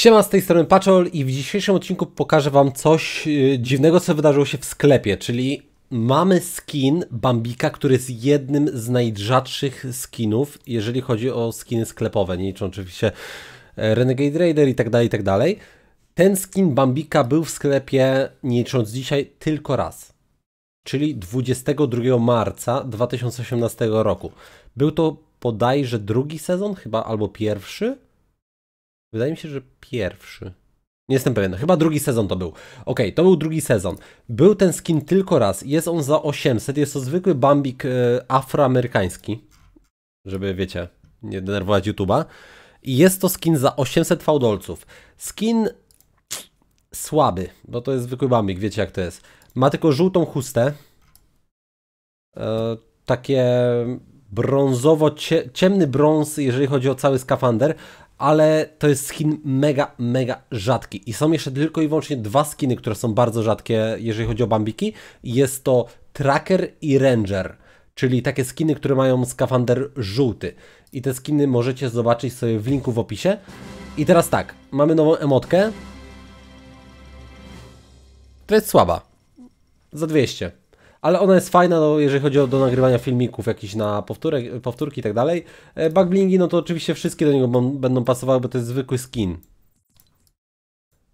Siema, z tej strony Paczol i w dzisiejszym odcinku pokażę Wam coś y, dziwnego, co wydarzyło się w sklepie, czyli mamy skin Bambika, który jest jednym z najrzadszych skinów, jeżeli chodzi o skiny sklepowe, nie oczywiście e, Renegade Raider i tak dalej, i tak dalej. Ten skin Bambika był w sklepie, nie licząc dzisiaj, tylko raz, czyli 22 marca 2018 roku. Był to bodajże drugi sezon chyba, albo pierwszy, Wydaje mi się, że pierwszy. Nie jestem pewien, chyba drugi sezon to był. Okej, okay, to był drugi sezon. Był ten skin tylko raz. Jest on za 800. Jest to zwykły bambik e, afroamerykański. Żeby, wiecie, nie denerwować YouTube'a. I jest to skin za 800 fałdolców. Skin słaby, bo to jest zwykły bambik, wiecie jak to jest. Ma tylko żółtą chustę. E, takie brązowo, ciemny brąz, jeżeli chodzi o cały skafander, ale to jest skin mega, mega rzadki. I są jeszcze tylko i wyłącznie dwa skiny, które są bardzo rzadkie, jeżeli chodzi o Bambiki. Jest to Tracker i Ranger, czyli takie skiny, które mają skafander żółty. I te skiny możecie zobaczyć sobie w linku w opisie. I teraz tak, mamy nową emotkę, To jest słaba. Za 200 ale ona jest fajna, no, jeżeli chodzi o do nagrywania filmików jakiś na powtórek, powtórki i tak dalej. E, Backblingi, no to oczywiście wszystkie do niego będą pasowały, bo to jest zwykły skin.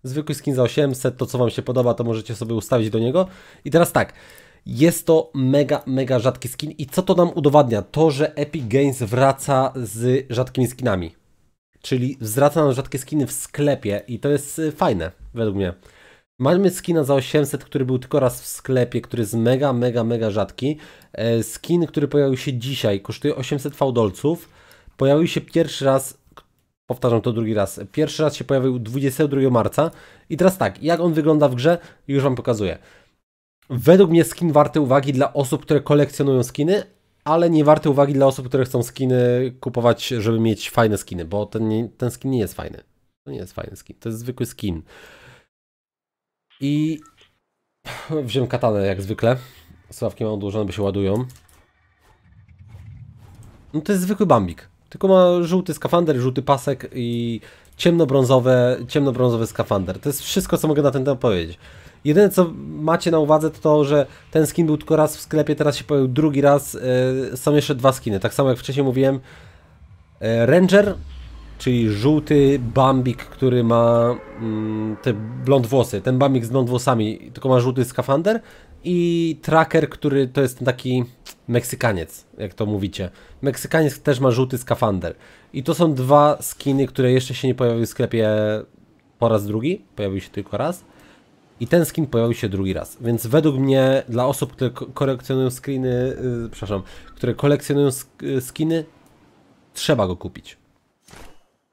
Zwykły skin za 800, to co Wam się podoba, to możecie sobie ustawić do niego. I teraz tak, jest to mega, mega rzadki skin. I co to nam udowadnia? To, że Epic Games wraca z rzadkimi skinami. Czyli zwraca nam rzadkie skiny w sklepie i to jest y, fajne, według mnie. Mamy skina za 800, który był tylko raz w sklepie, który jest mega, mega, mega rzadki. E, skin, który pojawił się dzisiaj, kosztuje 800 fałdolców. Pojawił się pierwszy raz, powtarzam to drugi raz, pierwszy raz się pojawił 22 marca. I teraz tak, jak on wygląda w grze, już Wam pokazuję. Według mnie skin warty uwagi dla osób, które kolekcjonują skiny, ale nie warte uwagi dla osób, które chcą skiny kupować, żeby mieć fajne skiny, bo ten, ten skin nie jest fajny. To nie jest fajny skin, to jest zwykły skin. I wziąłem katanę jak zwykle. Sławki mam odłożone, one się ładują. No to jest zwykły bambik. Tylko ma żółty skafander, żółty pasek i ciemnobrązowe, ciemnobrązowy skafander. To jest wszystko, co mogę na ten temat powiedzieć. Jedyne, co macie na uwadze, to to, że ten skin był tylko raz w sklepie, teraz się pojawił drugi raz. E, są jeszcze dwa skiny. Tak samo jak wcześniej mówiłem, e, Ranger czyli żółty bambik, który ma mm, te blond włosy. Ten bambik z blond włosami, tylko ma żółty skafander i tracker, który to jest taki Meksykaniec, jak to mówicie. Meksykaniec też ma żółty skafander. I to są dwa skiny, które jeszcze się nie pojawiły w sklepie po raz drugi, pojawił się tylko raz. I ten skin pojawił się drugi raz. Więc według mnie, dla osób, które kolekcjonują skiny, yy, przepraszam, które kolekcjonują y, skiny, trzeba go kupić.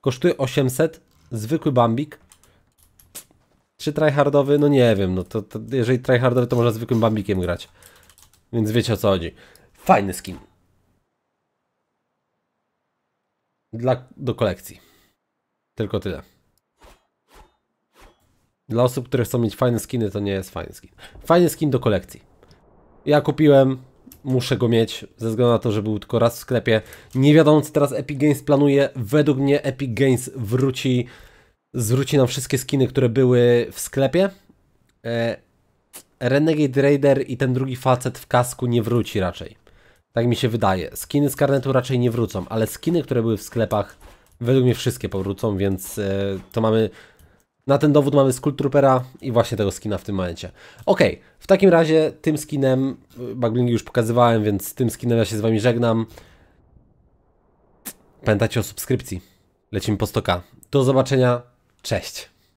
Kosztuje 800, zwykły bambik. Czy tryhardowy? No nie wiem, no to, to jeżeli tryhardowy, to można zwykłym bambikiem grać. Więc wiecie o co chodzi. Fajny skin. Dla, do kolekcji. Tylko tyle. Dla osób, które chcą mieć fajne skiny, to nie jest fajny skin. Fajny skin do kolekcji. Ja kupiłem muszę go mieć, ze względu na to, że był tylko raz w sklepie. Nie wiadomo, co teraz Epic Games planuje. Według mnie Epic Games wróci, zwróci nam wszystkie skiny, które były w sklepie. E, Renegade Raider i ten drugi facet w kasku nie wróci raczej. Tak mi się wydaje. Skiny z karnetu raczej nie wrócą, ale skiny, które były w sklepach, według mnie wszystkie powrócą, więc e, to mamy na ten dowód mamy Troopera i właśnie tego skina w tym momencie. Ok, w takim razie tym skinem, y, Buglingi już pokazywałem, więc tym skinem ja się z Wami żegnam. Pamiętajcie o subskrypcji. Lecimy po 100k. Do zobaczenia, cześć!